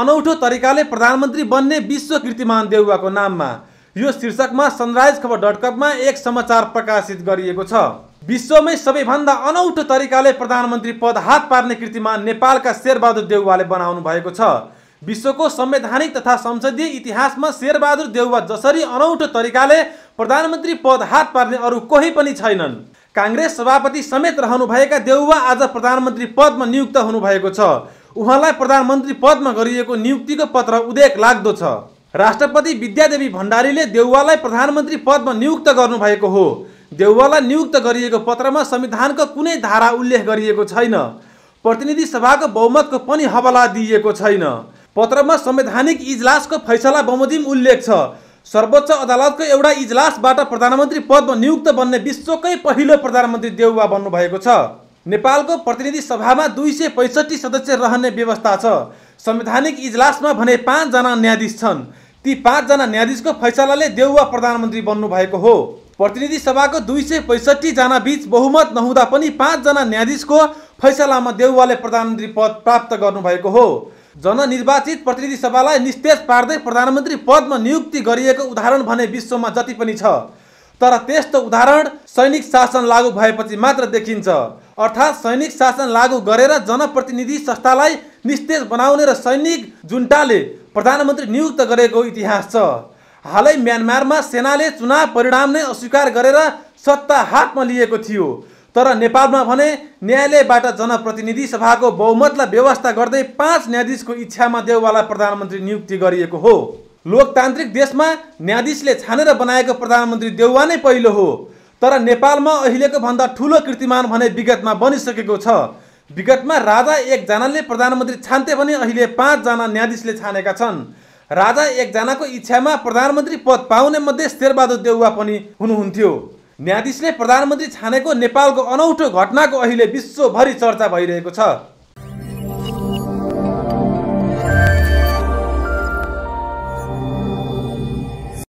अनौठो तरिकाले प्रधानमन्त्री बन्ने विश्व कीर्तिमान देउवाको नाममा यो शीर्षकमा सनराइज खबर डट कममा एक समाचार प्रकाशित गरिएको छ विश्वमै सबैभन्दा अनौठो तरिकाले प्रधानमन्त्री पद हात पार्ने कीर्तिमान नेपालका शेरबहादुर देउवाले बनाउनु भएको छ विश्वको संवैधानिक तथा संसदीय इतिहासमा शेरबहादुर देउवा जसरी अनौठो तरिकाले प्रधानमन्त्री पद हात पार्ने अरू कोही पनि छैनन् काङ्ग्रेस सभापति समेत रहनुभएका देउवा आज प्रधानमन्त्री पदमा नियुक्त हुनुभएको छ उहाँलाई प्रधानमन्त्री पदमा गरिएको नियुक्तिको पत्र उदेक लाग्दो छ राष्ट्रपति विद्यादेवी भण्डारीले देउवालाई प्रधानमन्त्री पदमा नियुक्त गर्नुभएको हो देउवालाई नियुक्त गरिएको पत्रमा संविधानको कुनै धारा उल्लेख गरिएको छैन प्रतिनिधि सभाको बहुमतको पनि हवाला दिइएको छैन पत्रमा संवैधानिक इजलासको फैसला बमोजिम उल्लेख छ सर्वोच्च अदालतको एउटा इजलासबाट प्रधानमन्त्री पदमा नियुक्त बन्ने विश्वकै पहिलो प्रधानमन्त्री देउवा बन्नुभएको छ नेपालको प्रतिनिधि सभामा दुई सय पैँसठी सदस्य रहने व्यवस्था छ संवैधानिक इजलासमा भने पाँचजना न्यायाधीश छन् ती पाँचजना न्यायाधीशको फैसलाले देउवा प्रधानमन्त्री बन्नुभएको हो प्रतिनिधि सभाको दुई सय पैँसठीजना बिच बहुमत नहुँदा पनि पाँचजना न्यायाधीशको फैसलामा देउवाले प्रधानमन्त्री पद प्राप्त गर्नुभएको हो जननिर्वाचित प्रतिनिधि सभालाई निस्तेज पार्दै प्रधानमन्त्री पदमा नियुक्ति गरिएको उदाहरण भने विश्वमा जति पनि छ तर त्यस्तो उदाहरण सैनिक शासन लागू भएपछि मात्र देखिन्छ अर्थात् सैनिक शासन लागू गरेर जनप्रतिनिधि संस्थालाई निस्तेज बनाउने र सैनिक जुन्टाले प्रधानमन्त्री नियुक्त गरेको इतिहास छ हालै म्यानमारमा सेनाले चुनाव परिणाम नै अस्वीकार गरेर सत्ता हातमा लिएको थियो तर नेपालमा भने न्यायालयबाट जनप्रतिनिधि सभाको बहुमतलाई व्यवस्था गर्दै पाँच न्यायाधीशको इच्छामा देउवाला प्रधानमन्त्री नियुक्ति गरिएको हो लोकतान्त्रिक देशमा न्यायाधीशले छानेर बनाएको प्रधानमन्त्री देउवा नै पहिलो हो तर नेपालमा अहिलेको भन्दा ठुलो कीर्तिमान भने विगतमा बनिसकेको छ विगतमा राजा एकजनाले प्रधानमन्त्री छान्थे भने अहिले पाँचजना न्यायाधीशले छानेका छन् राजा एकजनाको इच्छामा प्रधानमन्त्री पद पाउने मध्ये शेरबहादुर देउवा पनि हुनुहुन्थ्यो न्यायाधीशले प्रधानमन्त्री छानेको नेपालको अनौठो घटनाको अहिले विश्वभरि चर्चा भइरहेको छ